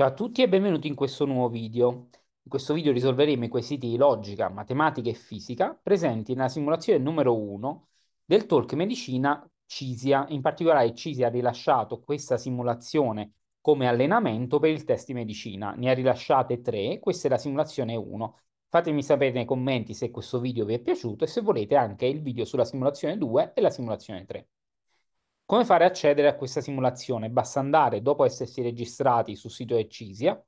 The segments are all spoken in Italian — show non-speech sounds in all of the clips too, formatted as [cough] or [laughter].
Ciao a tutti e benvenuti in questo nuovo video. In questo video risolveremo i quesiti di logica, matematica e fisica presenti nella simulazione numero 1 del talk medicina CISIA. In particolare CISIA ha rilasciato questa simulazione come allenamento per il test di medicina. Ne ha rilasciate tre, questa è la simulazione 1. Fatemi sapere nei commenti se questo video vi è piaciuto e se volete anche il video sulla simulazione 2 e la simulazione 3. Come fare ad accedere a questa simulazione? Basta andare, dopo essersi registrati sul sito Ecisia,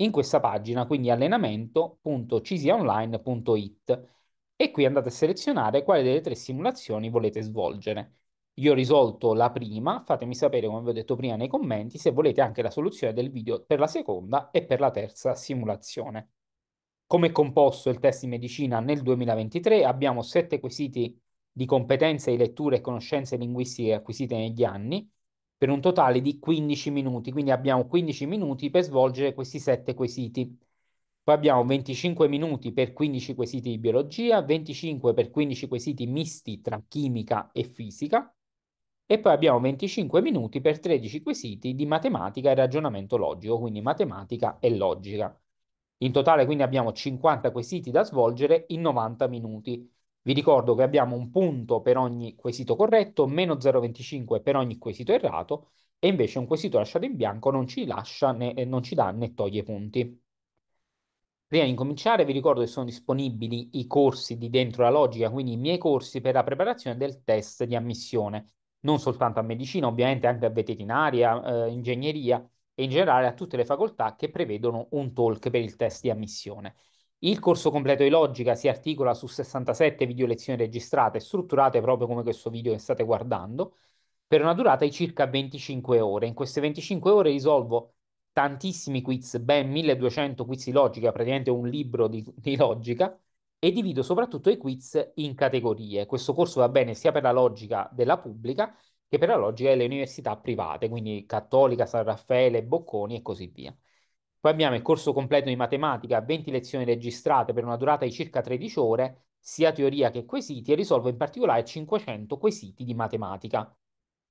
in questa pagina, quindi allenamento.cisiaonline.it e qui andate a selezionare quale delle tre simulazioni volete svolgere. Io ho risolto la prima, fatemi sapere come vi ho detto prima nei commenti se volete anche la soluzione del video per la seconda e per la terza simulazione. Come è composto il test di medicina nel 2023 abbiamo sette quesiti di competenze di lettura e conoscenze linguistiche acquisite negli anni, per un totale di 15 minuti, quindi abbiamo 15 minuti per svolgere questi 7 quesiti. Poi abbiamo 25 minuti per 15 quesiti di biologia, 25 per 15 quesiti misti tra chimica e fisica e poi abbiamo 25 minuti per 13 quesiti di matematica e ragionamento logico, quindi matematica e logica. In totale quindi abbiamo 50 quesiti da svolgere in 90 minuti. Vi ricordo che abbiamo un punto per ogni quesito corretto, meno 0,25 per ogni quesito errato, e invece un quesito lasciato in bianco non ci, lascia né, eh, non ci dà né toglie punti. Prima di cominciare vi ricordo che sono disponibili i corsi di Dentro la Logica, quindi i miei corsi per la preparazione del test di ammissione, non soltanto a medicina, ovviamente anche a veterinaria, eh, ingegneria e in generale a tutte le facoltà che prevedono un talk per il test di ammissione. Il corso completo di logica si articola su 67 video lezioni registrate strutturate proprio come questo video che state guardando, per una durata di circa 25 ore. In queste 25 ore risolvo tantissimi quiz, ben 1200 quiz di logica, praticamente un libro di, [laughs] di logica, e divido soprattutto i quiz in categorie. Questo corso va bene sia per la logica della pubblica che per la logica delle università private, quindi Cattolica, San Raffaele, Bocconi e così via. Poi abbiamo il corso completo di matematica, 20 lezioni registrate per una durata di circa 13 ore, sia teoria che quesiti, e risolvo in particolare 500 quesiti di matematica.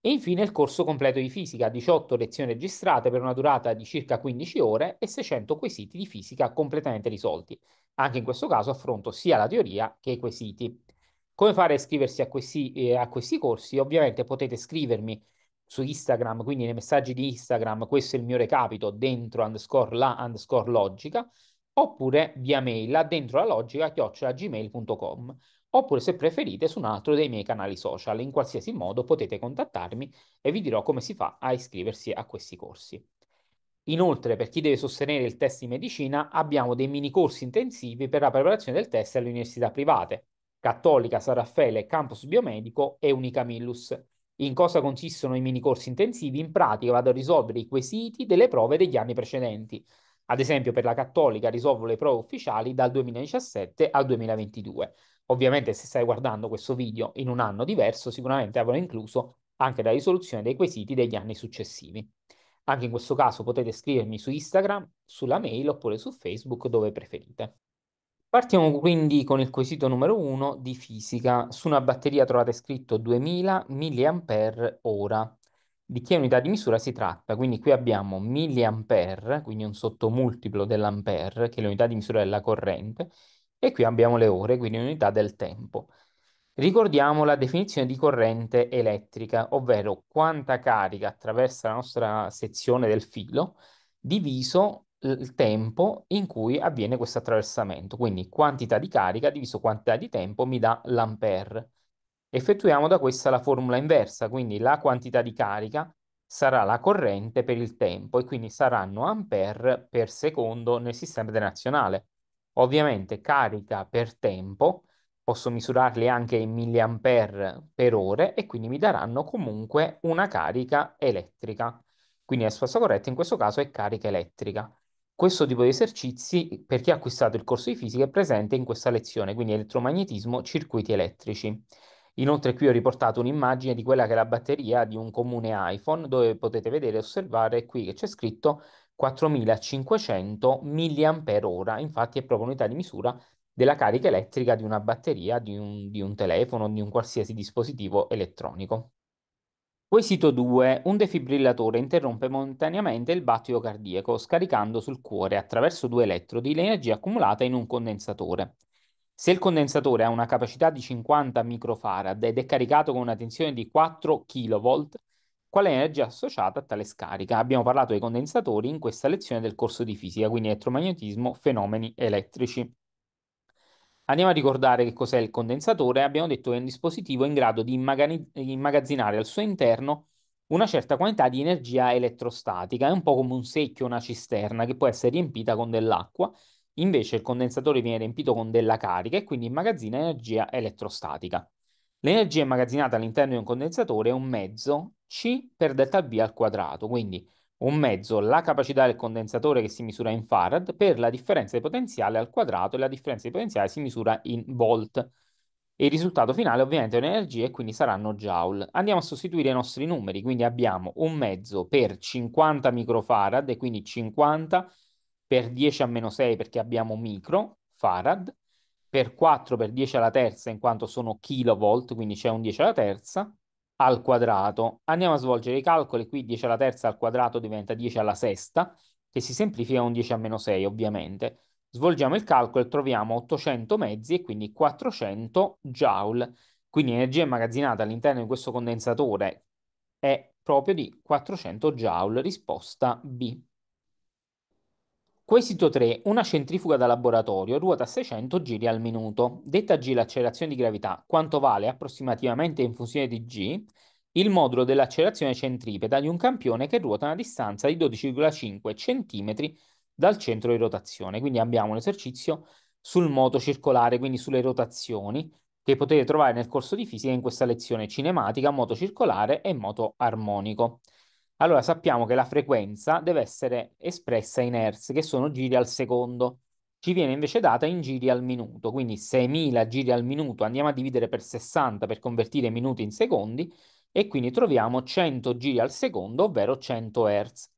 E infine il corso completo di fisica, 18 lezioni registrate per una durata di circa 15 ore e 600 quesiti di fisica completamente risolti. Anche in questo caso affronto sia la teoria che i quesiti. Come fare a iscriversi a questi, eh, a questi corsi? Ovviamente potete scrivermi su Instagram, quindi nei messaggi di Instagram, questo è il mio recapito, dentro underscore la underscore logica, oppure via mail a dentro la logica chiocciola gmail.com, oppure se preferite su un altro dei miei canali social. In qualsiasi modo potete contattarmi e vi dirò come si fa a iscriversi a questi corsi. Inoltre, per chi deve sostenere il test di medicina, abbiamo dei mini corsi intensivi per la preparazione del test alle università private, Cattolica, San Raffaele, Campus Biomedico e Unicamillus. In cosa consistono i mini corsi intensivi? In pratica vado a risolvere i quesiti delle prove degli anni precedenti. Ad esempio per la Cattolica risolvo le prove ufficiali dal 2017 al 2022. Ovviamente se stai guardando questo video in un anno diverso sicuramente avrò incluso anche la risoluzione dei quesiti degli anni successivi. Anche in questo caso potete scrivermi su Instagram, sulla mail oppure su Facebook dove preferite. Partiamo quindi con il quesito numero 1 di fisica. Su una batteria trovate scritto 2000 mAh. Di che unità di misura si tratta? Quindi qui abbiamo mA, quindi un sottomultiplo dell'ampere, che è l'unità di misura della corrente, e qui abbiamo le ore, quindi unità del tempo. Ricordiamo la definizione di corrente elettrica, ovvero quanta carica attraversa la nostra sezione del filo diviso il tempo in cui avviene questo attraversamento. Quindi quantità di carica diviso quantità di tempo mi dà l'ampere. Effettuiamo da questa la formula inversa, quindi la quantità di carica sarà la corrente per il tempo e quindi saranno ampere per secondo nel sistema internazionale. Ovviamente carica per tempo, posso misurarli anche in milliampere per ore e quindi mi daranno comunque una carica elettrica. Quindi la risposta corretta in questo caso è carica elettrica. Questo tipo di esercizi, per chi ha acquistato il corso di fisica, è presente in questa lezione, quindi elettromagnetismo, circuiti elettrici. Inoltre qui ho riportato un'immagine di quella che è la batteria di un comune iPhone, dove potete vedere e osservare qui che c'è scritto 4500 mAh, infatti è proprio unità di misura della carica elettrica di una batteria, di un, di un telefono, di un qualsiasi dispositivo elettronico. Quesito 2. Un defibrillatore interrompe momentaneamente il battito cardiaco, scaricando sul cuore attraverso due elettrodi l'energia accumulata in un condensatore. Se il condensatore ha una capacità di 50 microfarad ed è caricato con una tensione di 4 kV, qual è l'energia associata a tale scarica? Abbiamo parlato dei condensatori in questa lezione del corso di fisica, quindi elettromagnetismo, fenomeni elettrici. Andiamo a ricordare che cos'è il condensatore. Abbiamo detto che è un dispositivo in grado di immagazzinare al suo interno una certa quantità di energia elettrostatica. È un po' come un secchio, una cisterna che può essere riempita con dell'acqua. Invece il condensatore viene riempito con della carica e quindi immagazzina energia elettrostatica. L'energia immagazzinata all'interno di un condensatore è un mezzo C per delta B al quadrato, quindi un mezzo la capacità del condensatore che si misura in farad per la differenza di potenziale al quadrato e la differenza di potenziale si misura in volt. il risultato finale ovviamente è un'energia e quindi saranno joule. Andiamo a sostituire i nostri numeri, quindi abbiamo un mezzo per 50 microfarad e quindi 50 per 10 a meno 6 perché abbiamo microfarad, per 4 per 10 alla terza in quanto sono kilovolt, quindi c'è un 10 alla terza, al quadrato. Andiamo a svolgere i calcoli, qui 10 alla terza al quadrato diventa 10 alla sesta, che si semplifica con 10 a meno 6 ovviamente. Svolgiamo il calcolo e troviamo 800 mezzi e quindi 400 joule. Quindi l'energia immagazzinata all'interno di questo condensatore è proprio di 400 joule, risposta B. Quesito 3. Una centrifuga da laboratorio ruota 600 giri al minuto. Detta G l'accelerazione di gravità, quanto vale approssimativamente in funzione di G il modulo dell'accelerazione centripeta di un campione che ruota a una distanza di 12,5 cm dal centro di rotazione. Quindi abbiamo un esercizio sul moto circolare, quindi sulle rotazioni, che potete trovare nel corso di fisica in questa lezione cinematica, moto circolare e moto armonico. Allora sappiamo che la frequenza deve essere espressa in hertz, che sono giri al secondo. Ci viene invece data in giri al minuto, quindi 6.000 giri al minuto andiamo a dividere per 60 per convertire minuti in secondi e quindi troviamo 100 giri al secondo, ovvero 100 hertz.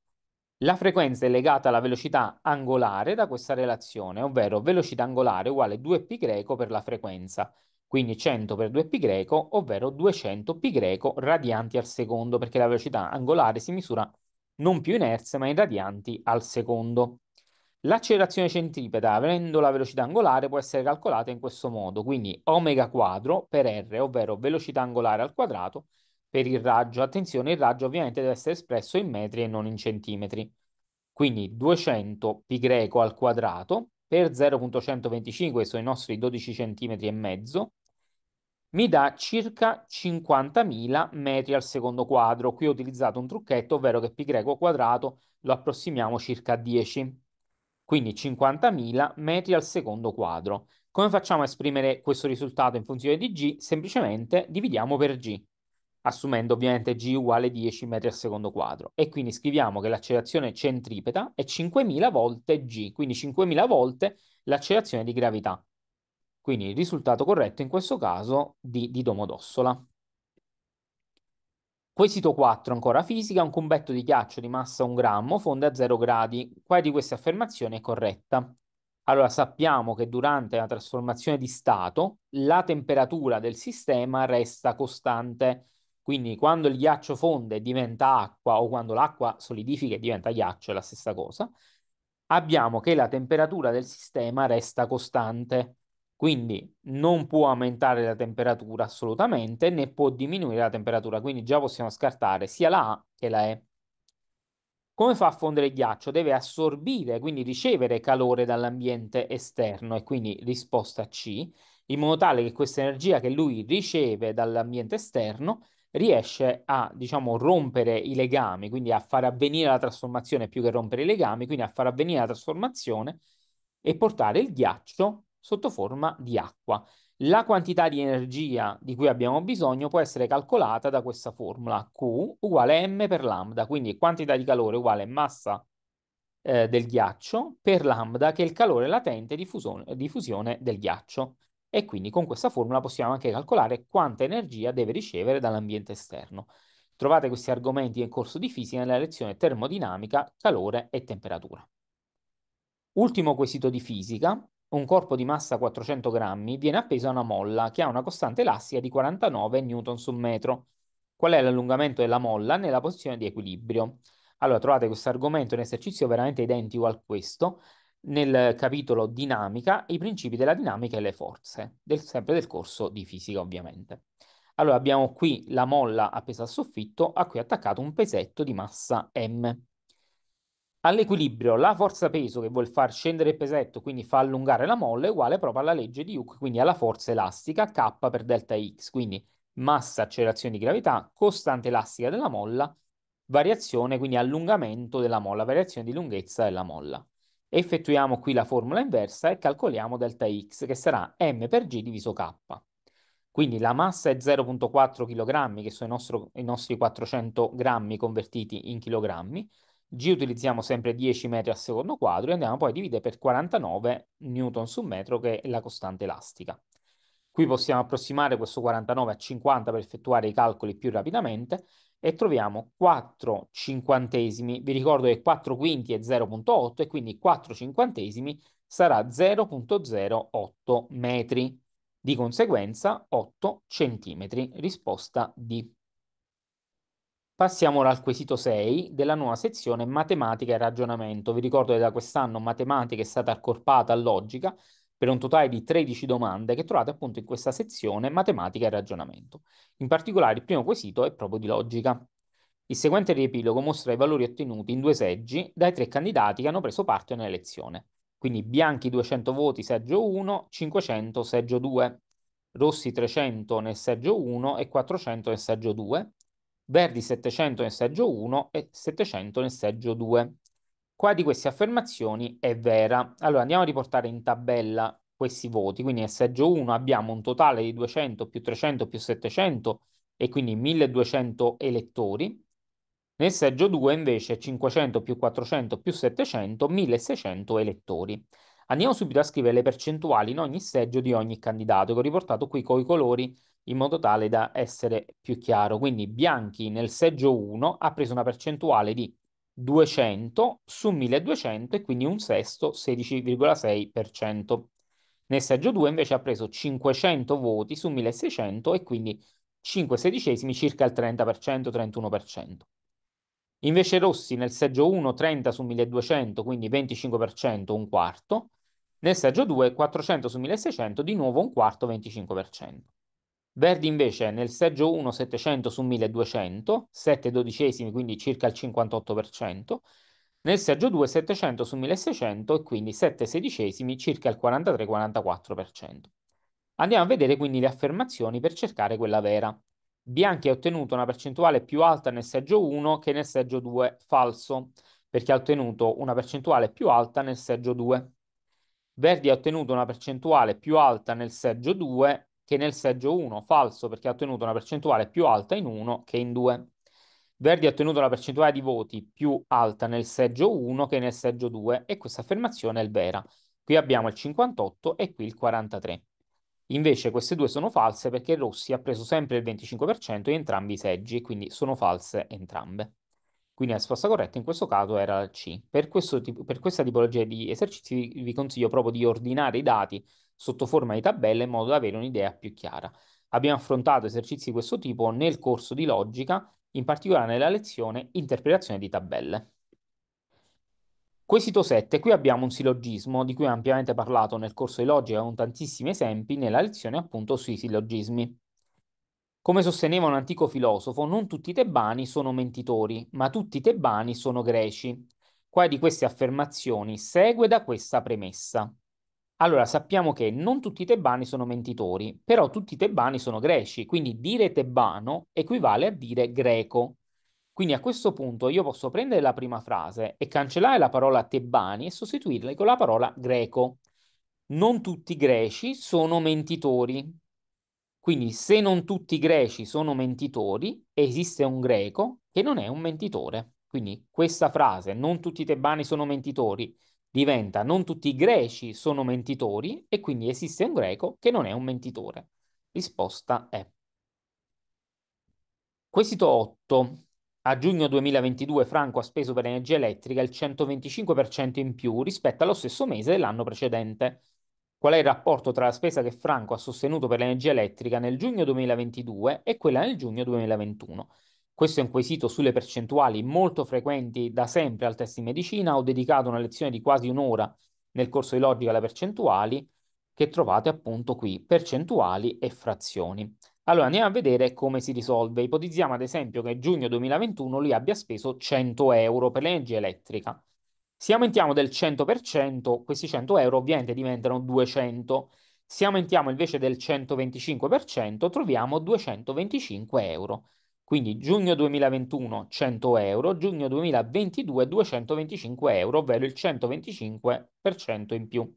La frequenza è legata alla velocità angolare da questa relazione, ovvero velocità angolare uguale 2π per la frequenza quindi 100 per 2π greco, ovvero 200 π greco radianti al secondo, perché la velocità angolare si misura non più in hertz, ma in radianti al secondo. L'accelerazione centripeta, avendo la velocità angolare, può essere calcolata in questo modo, quindi omega quadro per r, ovvero velocità angolare al quadrato, per il raggio. Attenzione, il raggio ovviamente deve essere espresso in metri e non in centimetri. Quindi 200 π greco al quadrato per 0.125, che sono i nostri 12 cm e mezzo, mi dà circa 50.000 metri al secondo quadro. Qui ho utilizzato un trucchetto, ovvero che π greco quadrato lo approssimiamo circa a 10. Quindi 50.000 metri al secondo quadro. Come facciamo a esprimere questo risultato in funzione di g? Semplicemente dividiamo per g, assumendo ovviamente g uguale 10 metri al secondo quadro. E quindi scriviamo che l'accelerazione centripeta è 5.000 volte g, quindi 5.000 volte l'accelerazione di gravità. Quindi il risultato corretto in questo caso di, di Domodossola. Quesito 4, ancora fisica, un cumbetto di ghiaccio di massa 1 grammo fonde a 0 gradi. Quale di queste affermazioni è corretta? Allora sappiamo che durante la trasformazione di stato la temperatura del sistema resta costante, quindi quando il ghiaccio fonde e diventa acqua o quando l'acqua solidifica e diventa ghiaccio è la stessa cosa, abbiamo che la temperatura del sistema resta costante. Quindi non può aumentare la temperatura assolutamente, né può diminuire la temperatura, quindi già possiamo scartare sia la A che la E. Come fa a fondere il ghiaccio? Deve assorbire, quindi ricevere calore dall'ambiente esterno e quindi risposta C, in modo tale che questa energia che lui riceve dall'ambiente esterno riesce a, diciamo, rompere i legami, quindi a far avvenire la trasformazione più che rompere i legami, quindi a far avvenire la trasformazione e portare il ghiaccio sotto forma di acqua. La quantità di energia di cui abbiamo bisogno può essere calcolata da questa formula Q uguale m per lambda, quindi quantità di calore uguale massa eh, del ghiaccio per lambda, che è il calore latente di, fusione, di fusione del ghiaccio. E quindi con questa formula possiamo anche calcolare quanta energia deve ricevere dall'ambiente esterno. Trovate questi argomenti nel corso di fisica nella lezione termodinamica, calore e temperatura. Ultimo quesito di fisica, un corpo di massa 400 grammi viene appeso a una molla che ha una costante elastica di 49 N su metro. Qual è l'allungamento della molla nella posizione di equilibrio? Allora, trovate questo argomento, un esercizio veramente identico a questo, nel capitolo Dinamica, i principi della dinamica e le forze, del, sempre del corso di fisica ovviamente. Allora, abbiamo qui la molla appesa al soffitto, a cui è attaccato un pesetto di massa M all'equilibrio la forza peso che vuol far scendere il pesetto, quindi fa allungare la molla, è uguale proprio alla legge di Hooke, quindi alla forza elastica K per delta X, quindi massa, accelerazione di gravità, costante elastica della molla, variazione, quindi allungamento della molla, variazione di lunghezza della molla. Effettuiamo qui la formula inversa e calcoliamo delta X, che sarà m per g diviso k. Quindi la massa è 0,4 kg, che sono i, nostro, i nostri 400 grammi convertiti in chilogrammi, G utilizziamo sempre 10 metri al secondo quadro e andiamo poi a dividere per 49 newton su metro, che è la costante elastica. Qui mm. possiamo approssimare questo 49 a 50 per effettuare i calcoli più rapidamente e troviamo 4 cinquantesimi, vi ricordo che 4 quinti è 0.8 e quindi 4 cinquantesimi sarà 0.08 metri, di conseguenza 8 centimetri, risposta D. Passiamo ora al quesito 6 della nuova sezione Matematica e ragionamento. Vi ricordo che da quest'anno matematica è stata accorpata a logica per un totale di 13 domande che trovate appunto in questa sezione Matematica e ragionamento. In particolare il primo quesito è proprio di logica. Il seguente riepilogo mostra i valori ottenuti in due seggi dai tre candidati che hanno preso parte nell'elezione. Quindi bianchi 200 voti seggio 1, 500 seggio 2, rossi 300 nel seggio 1 e 400 nel seggio 2 Verdi 700 nel seggio 1 e 700 nel seggio 2. Quale di queste affermazioni è vera? Allora andiamo a riportare in tabella questi voti, quindi nel seggio 1 abbiamo un totale di 200 più 300 più 700 e quindi 1200 elettori, nel seggio 2 invece 500 più 400 più 700, 1600 elettori. Andiamo subito a scrivere le percentuali in ogni seggio di ogni candidato che ho riportato qui con i colori in modo tale da essere più chiaro. Quindi Bianchi nel seggio 1 ha preso una percentuale di 200 su 1200 e quindi un sesto 16,6%. Nel seggio 2 invece ha preso 500 voti su 1600 e quindi 5 sedicesimi circa il 30%, 31%. Invece Rossi nel seggio 1 30 su 1200, quindi 25%, un quarto. Nel seggio 2 400 su 1600, di nuovo un quarto, 25%. Verdi invece nel seggio 1 700 su 1200, 7 dodicesimi, quindi circa il 58%, nel seggio 2 700 su 1600 e quindi 7 sedicesimi, circa il 43-44%. Andiamo a vedere quindi le affermazioni per cercare quella vera. Bianchi ha ottenuto una percentuale più alta nel seggio 1 che nel seggio 2 falso, perché ha ottenuto una percentuale più alta nel seggio 2. Verdi ha ottenuto una percentuale più alta nel seggio 2 che nel seggio 1, falso perché ha ottenuto una percentuale più alta in 1 che in 2. Verdi ha ottenuto la percentuale di voti più alta nel seggio 1 che nel seggio 2 e questa affermazione è vera. Qui abbiamo il 58 e qui il 43. Invece queste due sono false perché Rossi ha preso sempre il 25% in entrambi i seggi, quindi sono false entrambe. Quindi la risposta corretta in questo caso era la C. Per, tipo, per, questa tipologia di esercizi vi consiglio proprio di ordinare i dati sotto forma di tabelle in modo da avere un'idea più chiara. Abbiamo affrontato esercizi di questo tipo nel corso di logica, in particolare nella lezione interpretazione di tabelle. Quesito 7. Qui abbiamo un sillogismo di cui ho ampiamente parlato nel corso di logica con tantissimi esempi nella lezione appunto sui sillogismi. Come sosteneva un antico filosofo, non tutti i tebani sono mentitori, ma tutti i tebani sono greci. Quale di queste affermazioni segue da questa premessa? Allora, sappiamo che non tutti i tebani sono mentitori, però tutti i tebani sono greci, quindi dire tebano equivale a dire greco. Quindi a questo punto io posso prendere la prima frase e cancellare la parola tebani e sostituirla con la parola greco. Non tutti i greci sono mentitori, quindi se non tutti i greci sono mentitori, esiste un greco che non è un mentitore. Quindi questa frase, non tutti i tebani sono mentitori, diventa non tutti i greci sono mentitori e quindi esiste un greco che non è un mentitore. Risposta è. Quesito 8. A giugno 2022 Franco ha speso per l'energia elettrica il 125% in più rispetto allo stesso mese dell'anno precedente. Qual è il rapporto tra la spesa che Franco ha sostenuto per l'energia elettrica nel giugno 2022 e quella nel giugno 2021? Questo è un quesito sulle percentuali molto frequenti da sempre al test di medicina. Ho dedicato una lezione di quasi un'ora nel corso di logica alle percentuali che trovate appunto qui, percentuali e frazioni. Allora andiamo a vedere come si risolve. Ipotizziamo ad esempio che giugno 2021 lui abbia speso 100 euro per l'energia elettrica. Se aumentiamo del 100%, questi 100 euro ovviamente diventano 200. Se aumentiamo invece del 125%, troviamo 225 euro. Quindi giugno 2021 100 euro, giugno 2022 225 euro, ovvero il 125% in più.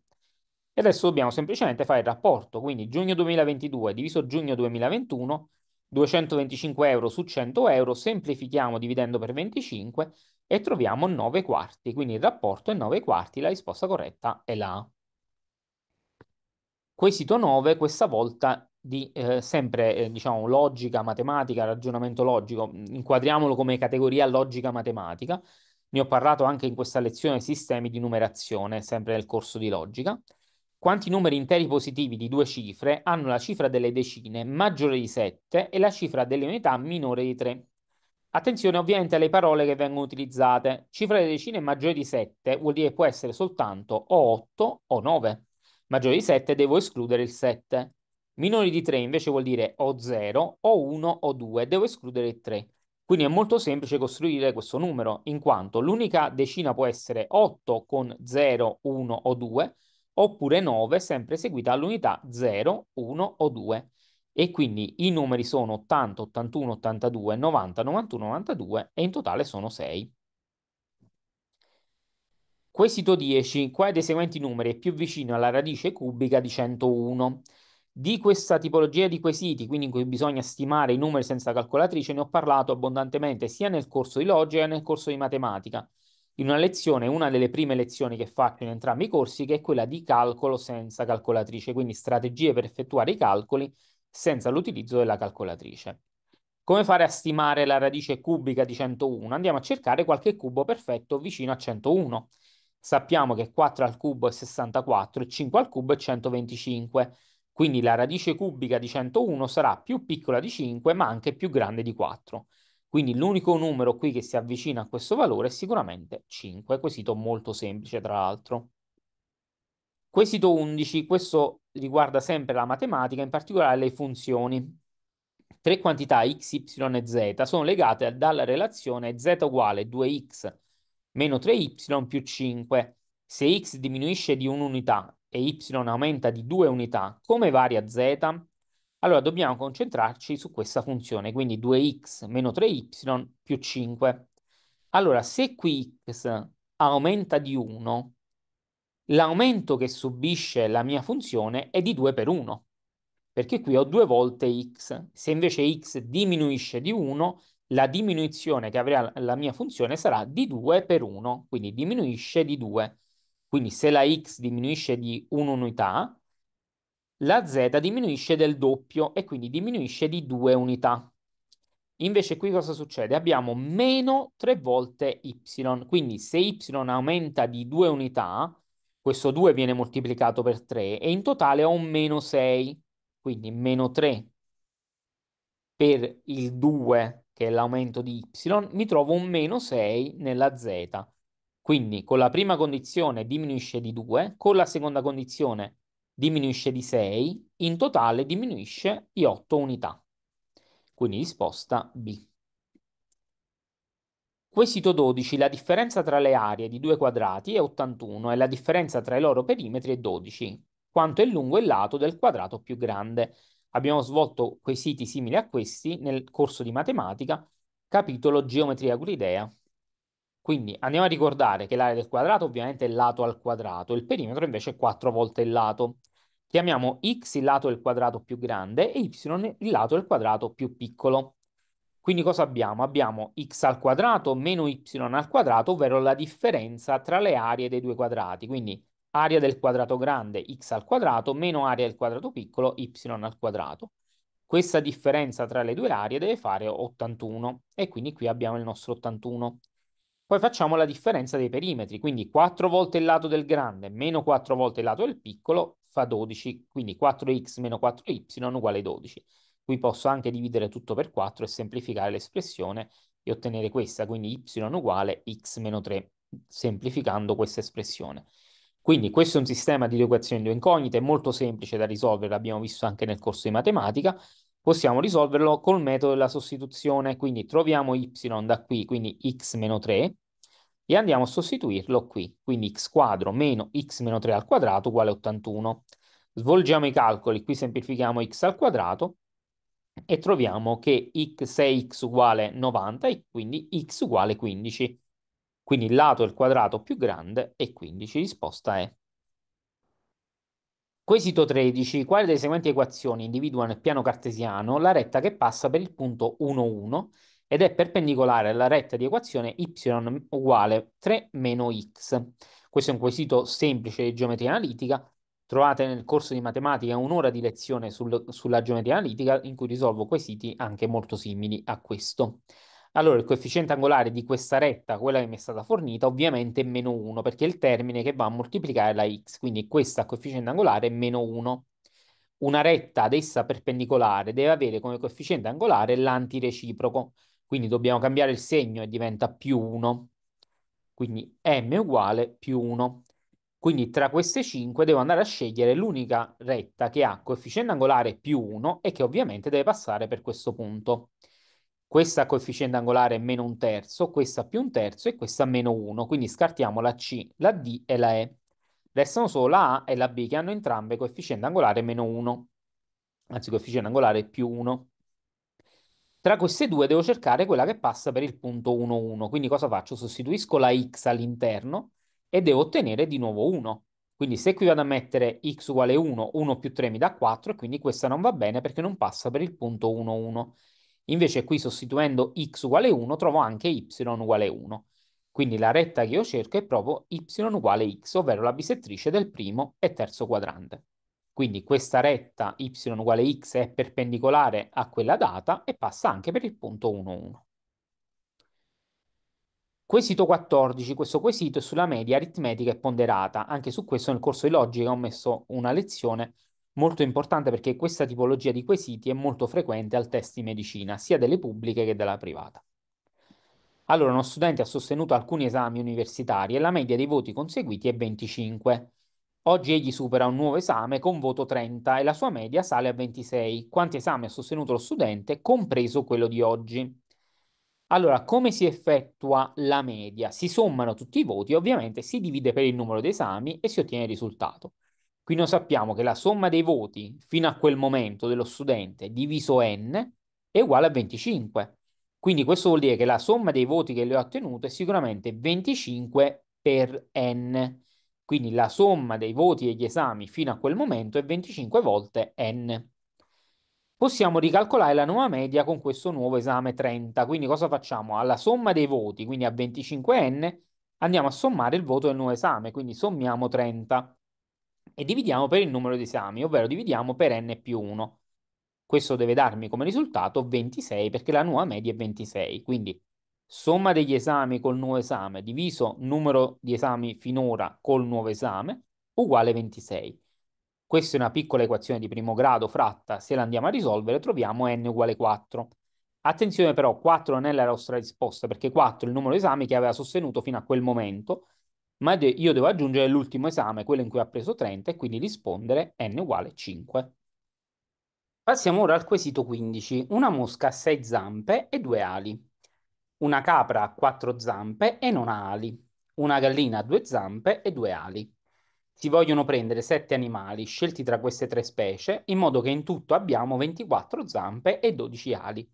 E adesso dobbiamo semplicemente fare il rapporto, quindi giugno 2022 diviso giugno 2021, 225 euro su 100 euro, semplifichiamo dividendo per 25, e troviamo 9 quarti, quindi il rapporto è 9 quarti, la risposta corretta è la A. Quesito 9, questa volta di eh, sempre eh, diciamo logica matematica, ragionamento logico, inquadriamolo come categoria logica matematica. Ne ho parlato anche in questa lezione sistemi di numerazione, sempre nel corso di logica. Quanti numeri interi positivi di due cifre hanno la cifra delle decine maggiore di 7 e la cifra delle unità minore di 3? Attenzione ovviamente alle parole che vengono utilizzate. Cifra di decine maggiore di 7 vuol dire che può essere soltanto o 8 o 9. Maggiore di 7 devo escludere il 7. Minore di 3 invece vuol dire o 0 o 1 o 2, devo escludere il 3. Quindi è molto semplice costruire questo numero, in quanto l'unica decina può essere 8 con 0, 1 o 2, oppure 9 sempre seguita all'unità 0, 1 o 2 e quindi i numeri sono 80, 81, 82, 90, 91, 92 e in totale sono 6. Quesito 10. Quale dei seguenti numeri è più vicino alla radice cubica di 101? Di questa tipologia di quesiti, quindi in cui bisogna stimare i numeri senza calcolatrice, ne ho parlato abbondantemente sia nel corso di logica che nel corso di matematica. In una lezione, una delle prime lezioni che faccio in entrambi i corsi, che è quella di calcolo senza calcolatrice, quindi strategie per effettuare i calcoli senza l'utilizzo della calcolatrice. Come fare a stimare la radice cubica di 101? Andiamo a cercare qualche cubo perfetto vicino a 101. Sappiamo che 4 al cubo è 64 e 5 al cubo è 125, quindi la radice cubica di 101 sarà più piccola di 5 ma anche più grande di 4. Quindi l'unico numero qui che si avvicina a questo valore è sicuramente 5, quesito molto semplice tra l'altro. Quesito 11, questo riguarda sempre la matematica, in particolare le funzioni. Tre quantità x, y e z sono legate dalla relazione z uguale 2x meno 3y più 5. Se x diminuisce di un'unità e y aumenta di due unità, come varia z? Allora dobbiamo concentrarci su questa funzione, quindi 2x meno 3y più 5. Allora, se qui x aumenta di 1, l'aumento che subisce la mia funzione è di 2 per 1, perché qui ho due volte x. Se invece x diminuisce di 1, la diminuzione che avrà la mia funzione sarà di 2 per 1, quindi diminuisce di 2. Quindi se la x diminuisce di 1 unità, la z diminuisce del doppio e quindi diminuisce di 2 unità. Invece qui cosa succede? Abbiamo meno 3 volte y, quindi se y aumenta di 2 unità, questo 2 viene moltiplicato per 3 e in totale ho un meno 6, quindi meno 3 per il 2 che è l'aumento di y, mi trovo un meno 6 nella z. Quindi con la prima condizione diminuisce di 2, con la seconda condizione diminuisce di 6, in totale diminuisce di 8 unità. Quindi risposta B. Quesito 12. La differenza tra le aree di due quadrati è 81 e la differenza tra i loro perimetri è 12, quanto è lungo il lato del quadrato più grande. Abbiamo svolto quesiti simili a questi nel corso di matematica, capitolo Geometria Euclidea. Quindi andiamo a ricordare che l'area del quadrato ovviamente è lato al quadrato, il perimetro invece è 4 volte il lato. Chiamiamo x il lato del quadrato più grande e y il lato del quadrato più piccolo. Quindi cosa abbiamo? Abbiamo x al quadrato meno y al quadrato, ovvero la differenza tra le aree dei due quadrati. Quindi area del quadrato grande x al quadrato meno area del quadrato piccolo y al quadrato. Questa differenza tra le due aree deve fare 81 e quindi qui abbiamo il nostro 81. Poi facciamo la differenza dei perimetri, quindi 4 volte il lato del grande meno 4 volte il lato del piccolo fa 12, quindi 4x meno 4y uguale 12. Qui posso anche dividere tutto per 4 e semplificare l'espressione e ottenere questa, quindi y uguale x meno 3, semplificando questa espressione. Quindi questo è un sistema di equazioni due incognite, molto semplice da risolvere, l'abbiamo visto anche nel corso di matematica. Possiamo risolverlo col metodo della sostituzione, quindi troviamo y da qui, quindi x meno 3, e andiamo a sostituirlo qui, quindi x quadro meno x meno 3 al quadrato uguale 81. Svolgiamo i calcoli, qui semplifichiamo x al quadrato, e troviamo che x è x uguale 90 e quindi x uguale 15. Quindi il lato al quadrato più grande è 15, risposta è. Quesito 13. Quale delle seguenti equazioni individua nel piano cartesiano la retta che passa per il punto 1, 1 ed è perpendicolare alla retta di equazione y uguale 3 meno x? Questo è un quesito semplice di geometria analitica Trovate nel corso di matematica un'ora di lezione sul, sulla geometria analitica in cui risolvo quesiti anche molto simili a questo. Allora, il coefficiente angolare di questa retta, quella che mi è stata fornita, ovviamente è meno 1, perché è il termine che va a moltiplicare la x, quindi questa coefficiente angolare è meno 1. Una retta ad essa perpendicolare deve avere come coefficiente angolare l'antireciproco, quindi dobbiamo cambiare il segno e diventa più 1. Quindi m uguale più 1. Quindi tra queste 5 devo andare a scegliere l'unica retta che ha coefficiente angolare più 1 e che ovviamente deve passare per questo punto. Questa ha coefficiente angolare meno un terzo, questa più un terzo e questa meno 1. Quindi scartiamo la C, la D e la E. Restano solo la A e la B che hanno entrambe coefficiente angolare meno 1, anzi coefficiente angolare più 1. Tra queste due devo cercare quella che passa per il punto 1, 1. Quindi cosa faccio? Sostituisco la X all'interno e devo ottenere di nuovo 1. Quindi se qui vado a mettere x uguale 1, 1 più 3 mi dà 4 e quindi questa non va bene perché non passa per il punto 1, 1. Invece qui sostituendo x uguale 1 trovo anche y uguale 1. Quindi la retta che io cerco è proprio y uguale x, ovvero la bisettrice del primo e terzo quadrante. Quindi questa retta y uguale x è perpendicolare a quella data e passa anche per il punto 1, 1. Quesito 14, questo quesito è sulla media aritmetica e ponderata. Anche su questo nel corso di logica ho messo una lezione molto importante perché questa tipologia di quesiti è molto frequente al test di medicina, sia delle pubbliche che della privata. Allora, uno studente ha sostenuto alcuni esami universitari e la media dei voti conseguiti è 25. Oggi egli supera un nuovo esame con voto 30 e la sua media sale a 26. Quanti esami ha sostenuto lo studente, compreso quello di oggi? Allora, come si effettua la media? Si sommano tutti i voti, ovviamente si divide per il numero di esami e si ottiene il risultato. Qui noi sappiamo che la somma dei voti fino a quel momento dello studente diviso n è uguale a 25. Quindi questo vuol dire che la somma dei voti che le ho ottenute è sicuramente 25 per n. Quindi la somma dei voti e gli esami fino a quel momento è 25 volte n possiamo ricalcolare la nuova media con questo nuovo esame 30. Quindi cosa facciamo? Alla somma dei voti, quindi a 25n, andiamo a sommare il voto del nuovo esame, quindi sommiamo 30 e dividiamo per il numero di esami, ovvero dividiamo per n più 1. Questo deve darmi come risultato 26 perché la nuova media è 26, quindi somma degli esami col nuovo esame diviso numero di esami finora col nuovo esame uguale 26. Questa è una piccola equazione di primo grado fratta, se la andiamo a risolvere troviamo n uguale 4. Attenzione però, 4 non è la nostra risposta, perché 4 è il numero di esami che aveva sostenuto fino a quel momento, ma io devo aggiungere l'ultimo esame, quello in cui ha preso 30, e quindi rispondere n uguale 5. Passiamo ora al quesito 15. Una mosca ha 6 zampe e 2 ali. Una capra ha 4 zampe e non ha ali. Una gallina ha 2 zampe e 2 ali. Si vogliono prendere sette animali scelti tra queste tre specie, in modo che in tutto abbiamo 24 zampe e 12 ali.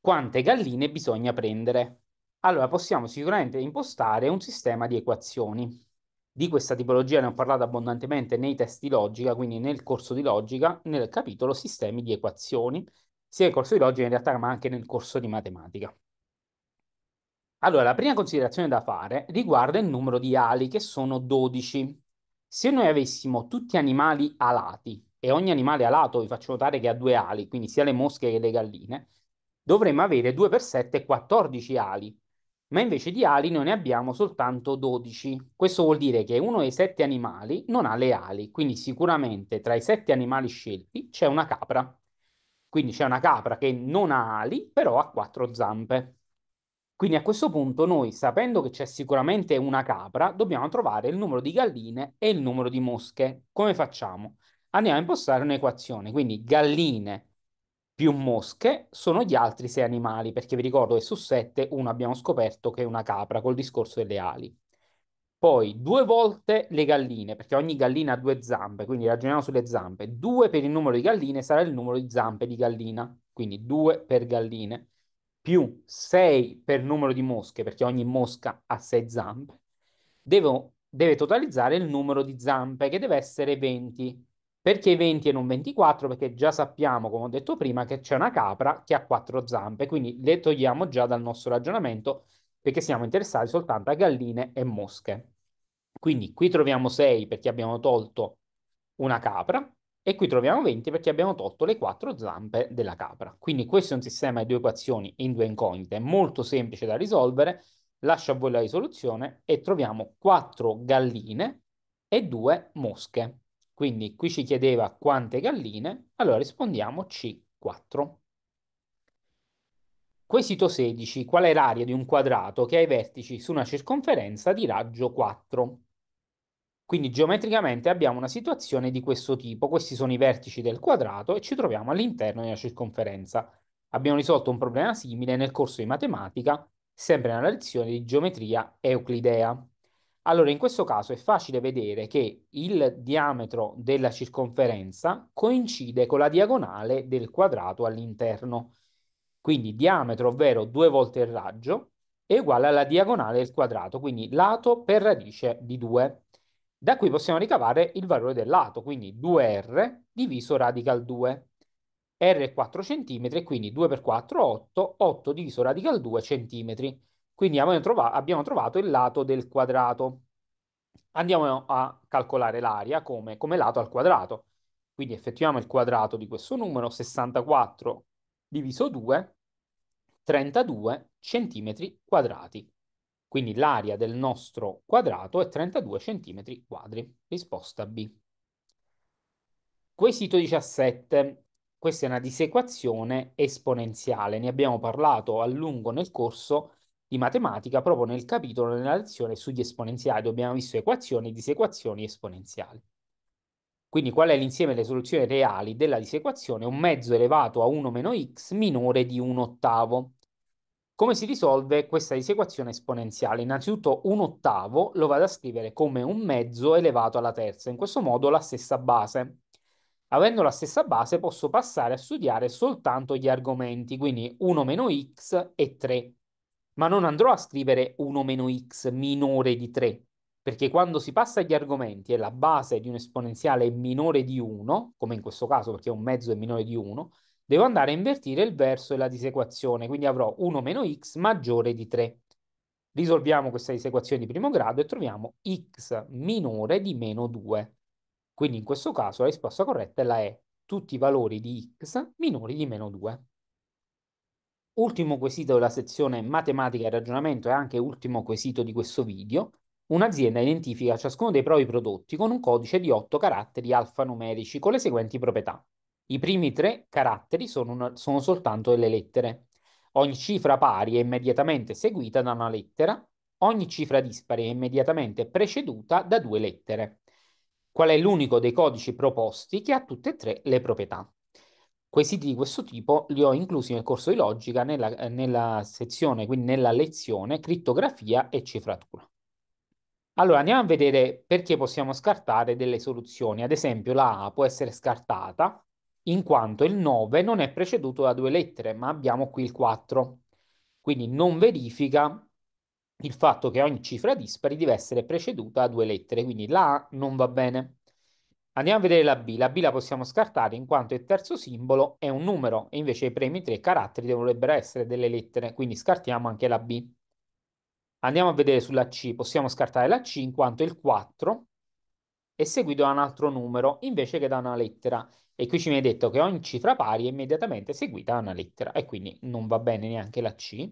Quante galline bisogna prendere? Allora possiamo sicuramente impostare un sistema di equazioni. Di questa tipologia ne ho parlato abbondantemente nei test di logica, quindi nel corso di logica, nel capitolo sistemi di equazioni, sia nel corso di logica in realtà ma anche nel corso di matematica. Allora, la prima considerazione da fare riguarda il numero di ali, che sono 12. Se noi avessimo tutti animali alati, e ogni animale alato vi faccio notare che ha due ali, quindi sia le mosche che le galline, dovremmo avere 2 per 7 14 ali, ma invece di ali noi ne abbiamo soltanto 12. Questo vuol dire che uno dei sette animali non ha le ali, quindi sicuramente tra i sette animali scelti c'è una capra. Quindi c'è una capra che non ha ali, però ha quattro zampe. Quindi a questo punto noi, sapendo che c'è sicuramente una capra, dobbiamo trovare il numero di galline e il numero di mosche. Come facciamo? Andiamo a impostare un'equazione, quindi galline più mosche sono gli altri sei animali, perché vi ricordo che su sette uno abbiamo scoperto che è una capra col discorso delle ali. Poi due volte le galline, perché ogni gallina ha due zampe, quindi ragioniamo sulle zampe. Due per il numero di galline sarà il numero di zampe di gallina, quindi due per galline più 6 per numero di mosche, perché ogni mosca ha 6 zampe, devo, deve totalizzare il numero di zampe, che deve essere 20. Perché 20 e non 24? Perché già sappiamo, come ho detto prima, che c'è una capra che ha 4 zampe, quindi le togliamo già dal nostro ragionamento, perché siamo interessati soltanto a galline e mosche. Quindi qui troviamo 6 perché abbiamo tolto una capra, e qui troviamo 20 perché abbiamo tolto le quattro zampe della capra. Quindi questo è un sistema di due equazioni in due incognite, molto semplice da risolvere. Lascio a voi la risoluzione e troviamo quattro galline e due mosche. Quindi qui ci chiedeva quante galline, allora rispondiamo C4. Quesito 16. Qual è l'area di un quadrato che ha i vertici su una circonferenza di raggio 4? Quindi geometricamente abbiamo una situazione di questo tipo, questi sono i vertici del quadrato e ci troviamo all'interno di una circonferenza. Abbiamo risolto un problema simile nel corso di matematica, sempre nella lezione di geometria euclidea. Allora, in questo caso è facile vedere che il diametro della circonferenza coincide con la diagonale del quadrato all'interno. Quindi diametro, ovvero due volte il raggio, è uguale alla diagonale del quadrato, quindi lato per radice di 2. Da qui possiamo ricavare il valore del lato, quindi 2r diviso radical 2. r è 4 cm, quindi 2 per 4 8, 8 diviso radical 2 cm. Quindi abbiamo trovato il lato del quadrato. Andiamo a calcolare l'area come, come lato al quadrato. Quindi effettuiamo il quadrato di questo numero, 64 diviso 2, 32 cm quadrati. Quindi l'area del nostro quadrato è 32 cm quadri. Risposta B. Quesito 17. Questa è una disequazione esponenziale. Ne abbiamo parlato a lungo nel corso di matematica, proprio nel capitolo della lezione sugli esponenziali, dove abbiamo visto equazioni, disequazioni esponenziali. Quindi qual è l'insieme delle soluzioni reali della disequazione? Un mezzo elevato a 1 meno x minore di un ottavo. Come si risolve questa disequazione esponenziale? Innanzitutto un ottavo lo vado a scrivere come un mezzo elevato alla terza, in questo modo la stessa base. Avendo la stessa base posso passare a studiare soltanto gli argomenti, quindi 1 meno x e 3, ma non andrò a scrivere 1 meno x minore di 3, perché quando si passa agli argomenti e la base di un esponenziale è minore di 1, come in questo caso perché un mezzo è minore di 1, devo andare a invertire il verso e la disequazione, quindi avrò 1 meno x maggiore di 3. Risolviamo questa disequazione di primo grado e troviamo x minore di meno 2. Quindi in questo caso la risposta corretta è la E, tutti i valori di x minori di meno 2. Ultimo quesito della sezione matematica e ragionamento e anche ultimo quesito di questo video, un'azienda identifica ciascuno dei propri prodotti con un codice di 8 caratteri alfanumerici con le seguenti proprietà. I primi tre caratteri sono, una, sono soltanto delle lettere. Ogni cifra pari è immediatamente seguita da una lettera, ogni cifra dispari è immediatamente preceduta da due lettere. Qual è l'unico dei codici proposti che ha tutte e tre le proprietà? Quesiti di questo tipo li ho inclusi nel corso di logica nella, nella sezione, quindi nella lezione crittografia e cifratura. Allora andiamo a vedere perché possiamo scartare delle soluzioni. Ad esempio la A può essere scartata in quanto il 9 non è preceduto da due lettere, ma abbiamo qui il 4. Quindi non verifica il fatto che ogni cifra dispari deve essere preceduta da due lettere, quindi la A non va bene. Andiamo a vedere la B. La B la possiamo scartare in quanto il terzo simbolo è un numero e invece i primi tre caratteri dovrebbero essere delle lettere, quindi scartiamo anche la B. Andiamo a vedere sulla C. Possiamo scartare la C in quanto il 4 è seguito da un altro numero invece che da una lettera. E qui ci viene detto che ogni cifra pari è immediatamente seguita da una lettera e quindi non va bene neanche la C.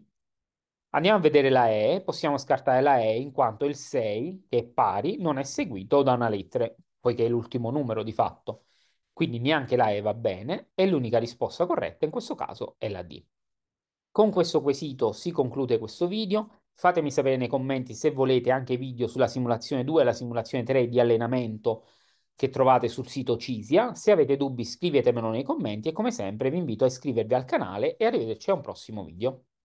Andiamo a vedere la E, possiamo scartare la E in quanto il 6, che è pari, non è seguito da una lettera, poiché è l'ultimo numero di fatto. Quindi neanche la E va bene e l'unica risposta corretta in questo caso è la D. Con questo quesito si conclude questo video. Fatemi sapere nei commenti se volete anche video sulla simulazione 2 e la simulazione 3 di allenamento che trovate sul sito Cisia. Se avete dubbi scrivetemelo nei commenti e come sempre vi invito a iscrivervi al canale e arrivederci a un prossimo video.